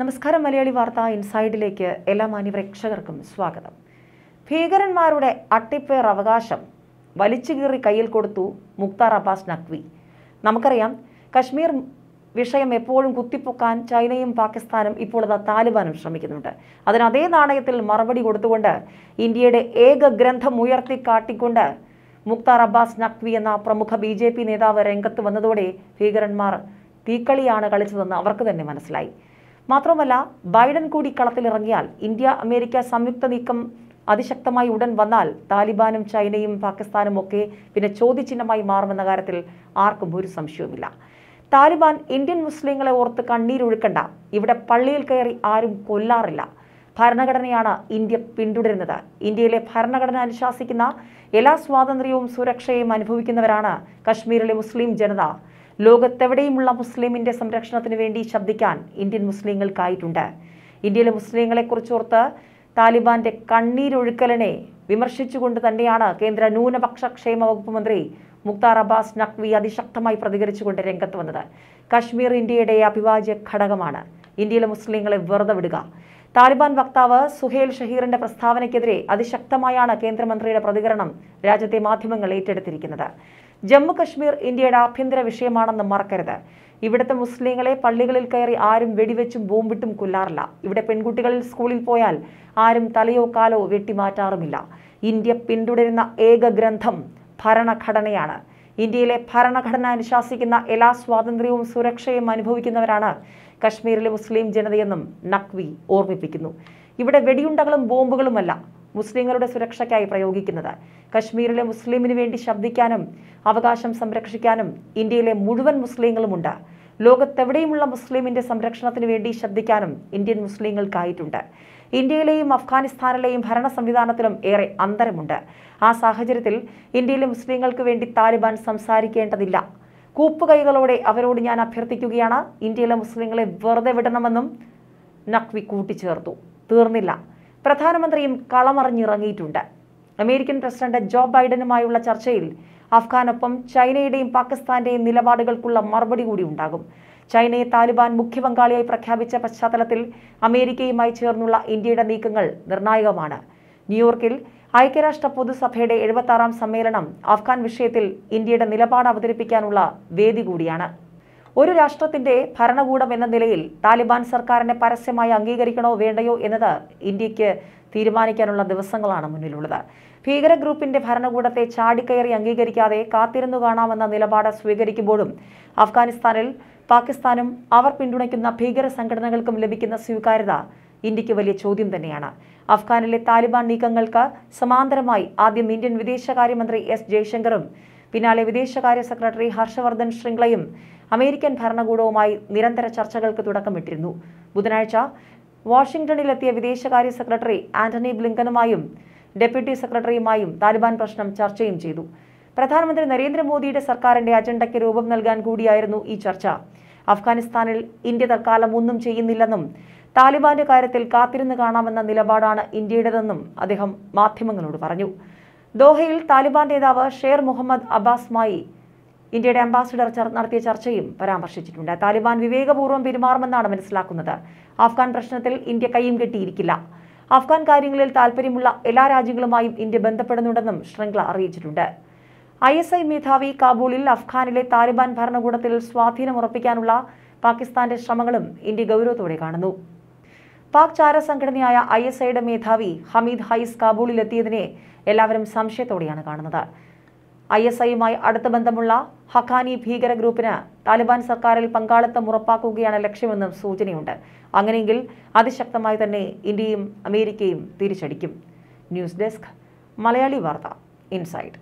നമസ്കാരം മലയാളി വാർത്ത ഇൻസൈഡിലേക്ക് എല്ലാ മാന്യപ്രേക്ഷകർക്കും സ്വാഗതം ഭീകരന്മാരുടെ അട്ടിപ്പേർ അവകാശം വലിച്ചുകീറി കയ്യിൽ കൊടുത്തു മുക്താർ അബ്ബാസ് നഖ്വി നമുക്കറിയാം കശ്മീർ വിഷയം എപ്പോഴും കുത്തിപ്പൊക്കാൻ ചൈനയും പാകിസ്ഥാനും ഇപ്പോൾ അത് താലിബാനും ശ്രമിക്കുന്നുണ്ട് അതിന് അതേ നാണയത്തിൽ മറുപടി കൊടുത്തുകൊണ്ട് ഇന്ത്യയുടെ ഏക ഗ്രന്ഥം ഉയർത്തി കാട്ടിക്കൊണ്ട് മുക്താർ അബ്ബാസ് നഖ്വി എന്ന പ്രമുഖ ബി ജെ പി നേതാവ് രംഗത്ത് വന്നതോടെ ഭീകരന്മാർ തീക്കളിയാണ് കളിച്ചതെന്ന് അവർക്ക് തന്നെ മനസ്സിലായി മാത്രമല്ല ബൈഡൻ കൂടി കളത്തിലിറങ്ങിയാൽ ഇന്ത്യ അമേരിക്ക സംയുക്ത നീക്കം അതിശക്തമായി ഉടൻ വന്നാൽ താലിബാനും ചൈനയും പാകിസ്ഥാനും ഒക്കെ പിന്നെ ചോദ്യചിഹ്നമായി മാറുമെന്ന കാര്യത്തിൽ ആർക്കും ഒരു സംശയവുമില്ല താലിബാൻ ഇന്ത്യൻ മുസ്ലിങ്ങളെ ഓർത്ത് കണ്ണീരൊഴുക്കണ്ട ഇവിടെ പള്ളിയിൽ കയറി ആരും കൊല്ലാറില്ല ഭരണഘടനയാണ് ഇന്ത്യ പിന്തുടരുന്നത് ഇന്ത്യയിലെ ഭരണഘടന അനുശാസിക്കുന്ന എല്ലാ സ്വാതന്ത്ര്യവും സുരക്ഷയും അനുഭവിക്കുന്നവരാണ് കശ്മീരിലെ മുസ്ലിം ജനത ലോകത്തെവിടെയുമുള്ള മുസ്ലിമിന്റെ സംരക്ഷണത്തിന് വേണ്ടി ശബ്ദിക്കാൻ ഇന്ത്യൻ മുസ്ലിങ്ങൾക്കായിട്ടുണ്ട് ഇന്ത്യയിലെ മുസ്ലിങ്ങളെക്കുറിച്ചോർത്ത് താലിബാന്റെ കണ്ണീരൊഴുക്കലിനെ വിമർശിച്ചുകൊണ്ട് തന്നെയാണ് കേന്ദ്ര ന്യൂനപക്ഷ ക്ഷേമ വകുപ്പ് മന്ത്രി മുക്താർ അബ്ബാസ് നഖ്വി അതിശക്തമായി പ്രതികരിച്ചുകൊണ്ട് രംഗത്ത് വന്നത് കശ്മീർ ഇന്ത്യയുടെ അഭിവാജ്യ ഘടകമാണ് ഇന്ത്യയിലെ മുസ്ലിങ്ങളെ വെറുതെ വിടുക താലിബാൻ വക്താവ് സുഹേൽ ഷഹീറിന്റെ പ്രസ്താവനയ്ക്കെതിരെ അതിശക്തമായാണ് കേന്ദ്രമന്ത്രിയുടെ പ്രതികരണം രാജ്യത്തെ മാധ്യമങ്ങൾ ഏറ്റെടുത്തിരിക്കുന്നത് ജമ്മു കശ്മീർ ഇന്ത്യയുടെ ആഭ്യന്തര വിഷയമാണെന്ന് മറക്കരുത് ഇവിടുത്തെ മുസ്ലിങ്ങളെ പള്ളികളിൽ കയറി ആരും വെടിവെച്ചും ബോംബിട്ടും കൊല്ലാറില്ല ഇവിടെ പെൺകുട്ടികളിൽ സ്കൂളിൽ പോയാൽ ആരും തലയോ കാലോ വെട്ടിമാറ്റാറുമില്ല ഇന്ത്യ പിന്തുടരുന്ന ഏക ഗ്രന്ഥം ഭരണഘടനയാണ് ഇന്ത്യയിലെ ഭരണഘടന അനുശാസിക്കുന്ന എല്ലാ സ്വാതന്ത്ര്യവും സുരക്ഷയും അനുഭവിക്കുന്നവരാണ് കശ്മീരിലെ മുസ്ലിം ജനതയെന്നും നഖ്വി ഓർമ്മിപ്പിക്കുന്നു ഇവിടെ വെടിയുണ്ടകളും ബോംബുകളുമല്ല മുസ്ലിങ്ങളുടെ സുരക്ഷയ്ക്കായി പ്രയോഗിക്കുന്നത് കശ്മീരിലെ മുസ്ലിമിന് വേണ്ടി ശബ്ദിക്കാനും അവകാശം സംരക്ഷിക്കാനും ഇന്ത്യയിലെ മുഴുവൻ മുസ്ലിങ്ങളുമുണ്ട് ലോകത്തെവിടെയുമുള്ള മുസ്ലിമിന്റെ സംരക്ഷണത്തിന് വേണ്ടി ശ്രദ്ധിക്കാനും ഇന്ത്യൻ മുസ്ലിങ്ങൾക്കായിട്ടുണ്ട് ഇന്ത്യയിലെയും അഫ്ഗാനിസ്ഥാനിലെയും ഭരണ സംവിധാനത്തിലും ഏറെ അന്തരമുണ്ട് ആ സാഹചര്യത്തിൽ ഇന്ത്യയിലെ മുസ്ലിങ്ങൾക്ക് വേണ്ടി താലിബാൻ സംസാരിക്കേണ്ടതില്ല കൂപ്പുകൈകളോടെ അവരോട് ഞാൻ അഭ്യർത്ഥിക്കുകയാണ് ഇന്ത്യയിലെ മുസ്ലിങ്ങളെ വെറുതെ വിടണമെന്നും നഖ്വി കൂട്ടിച്ചേർത്തു തീർന്നില്ല പ്രധാനമന്ത്രിയും കളമറിഞ്ഞിറങ്ങിയിട്ടുണ്ട് അമേരിക്കൻ പ്രസിഡന്റ് ജോ ബൈഡനുമായുള്ള ചർച്ചയിൽ അഫ്ഗാനൊപ്പം ചൈനയുടെയും പാകിസ്ഥാന്റെയും നിലപാടുകൾക്കുള്ള മറുപടി കൂടി ഉണ്ടാകും ചൈനയെ താലിബാൻ മുഖ്യ പങ്കാളിയായി പ്രഖ്യാപിച്ച പശ്ചാത്തലത്തിൽ അമേരിക്കയുമായി ചേർന്നുള്ള ഇന്ത്യയുടെ നീക്കങ്ങൾ നിർണായകമാണ് ന്യൂയോർക്കിൽ ഐക്യരാഷ്ട്ര പൊതുസഭയുടെ എഴുപത്തി സമ്മേളനം അഫ്ഗാൻ വിഷയത്തിൽ ഇന്ത്യയുടെ നിലപാട് അവതരിപ്പിക്കാനുള്ള വേദി കൂടിയാണ് ഒരു രാഷ്ട്രത്തിന്റെ ഭരണകൂടം എന്ന നിലയിൽ താലിബാൻ സർക്കാരിനെ പരസ്യമായി അംഗീകരിക്കണോ വേണ്ടയോ എന്നത് ഇന്ത്യക്ക് തീരുമാനിക്കാനുള്ള ദിവസങ്ങളാണ് മുന്നിലുള്ളത് ഭീകര ഗ്രൂപ്പിന്റെ ഭരണകൂടത്തെ ചാടിക്കയറി അംഗീകരിക്കാതെ കാത്തിരുന്നു കാണാമെന്ന നിലപാട് സ്വീകരിക്കുമ്പോഴും അഫ്ഗാനിസ്ഥാനിൽ പാകിസ്ഥാനും അവർ പിന്തുണയ്ക്കുന്ന ഭീകര സംഘടനകൾക്കും ലഭിക്കുന്ന സ്വീകാര്യത ഇന്ത്യക്ക് വലിയ ചോദ്യം തന്നെയാണ് അഫ്ഗാനിലെ താലിബാൻ നീക്കങ്ങൾക്ക് സമാന്തരമായി ആദ്യം ഇന്ത്യൻ വിദേശകാര്യമന്ത്രി എസ് ജയശങ്കറും പിന്നാലെ വിദേശകാര്യ സെക്രട്ടറി ഹർഷവർദ്ധൻ ശൃംഗ്ലയും അമേരിക്കൻ ഭരണകൂടവുമായി നിരന്തര ചർച്ചകൾക്ക് തുടക്കമിട്ടിരുന്നു ബുധനാഴ്ച വാഷിംഗ്ടണിലെത്തിയ വിദേശകാര്യ സെക്രട്ടറി ആന്റണി ബ്ലിങ്കനുമായും ഡെപ്യൂട്ടി സെക്രട്ടറിയുമായും താലിബാൻ പ്രശ്നം ചർച്ചയും ചെയ്തു പ്രധാനമന്ത്രി നരേന്ദ്രമോദിയുടെ സർക്കാരിന്റെ അജണ്ടയ്ക്ക് രൂപം നൽകാൻ കൂടിയായിരുന്നു ഈ ചർച്ച അഫ്ഗാനിസ്ഥാനിൽ ഇന്ത്യ തൽക്കാലം ഒന്നും ചെയ്യുന്നില്ലെന്നും താലിബാന്റെ കാര്യത്തിൽ കാത്തിരുന്ന് കാണാമെന്ന നിലപാടാണ് ഇന്ത്യയുടേതെന്നും അദ്ദേഹം മാധ്യമങ്ങളോട് പറഞ്ഞു ദോഹയിൽ താലിബാൻ നേതാവ് ഷേർ മുഹമ്മദ് അബ്ബാസുമായി ഇന്ത്യയുടെ അംബാസിഡർ നടത്തിയ ചർച്ചയും പരാമർശിച്ചിട്ടുണ്ട് താലിബാൻ വിവേകപൂർവ്വം പെരുമാറുമെന്നാണ് മനസ്സിലാക്കുന്നത് അഫ്ഗാൻ പ്രശ്നത്തിൽ ഇന്ത്യ കൈയും കെട്ടിയിരിക്കില്ല അഫ്ഗാൻ കാര്യങ്ങളിൽ താൽപ്പര്യമുള്ള എല്ലാ രാജ്യങ്ങളുമായും ഇന്ത്യ ബന്ധപ്പെടുന്നുണ്ടെന്നും ശൃംഖല അറിയിച്ചിട്ടുണ്ട് ഐ എസ് ഐ മേധാവി കാബൂളിൽ അഫ്ഗാനിലെ താലിബാൻ ഭരണകൂടത്തിൽ സ്വാധീനം ഉറപ്പിക്കാനുള്ള പാകിസ്ഥാന്റെ ശ്രമങ്ങളും ഇന്ത്യ ഗൗരവത്തോടെ കാണുന്നു പാക് ചാരസംഘടനയായ ഐ എസ് ഐയുടെ മേധാവി ഹമീദ് ഹൈസ് കാബൂളിലെത്തിയതിനെ എല്ലാവരും സംശയത്തോടെയാണ് കാണുന്നത് ഐ എസ് ഐയുമായി അടുത്ത ബന്ധമുള്ള ഹഖാനി ഭീകര ഗ്രൂപ്പിന് താലിബാൻ സർക്കാരിൽ പങ്കാളിത്തം ഉറപ്പാക്കുകയാണ് ലക്ഷ്യമെന്നും സൂചനയുണ്ട് അങ്ങനെയെങ്കിൽ അതിശക്തമായി തന്നെ ഇന്ത്യയും അമേരിക്കയും തിരിച്ചടിക്കും ന്യൂസ് ഡെസ്ക് മലയാളി വാർത്ത ഇൻസൈഡ്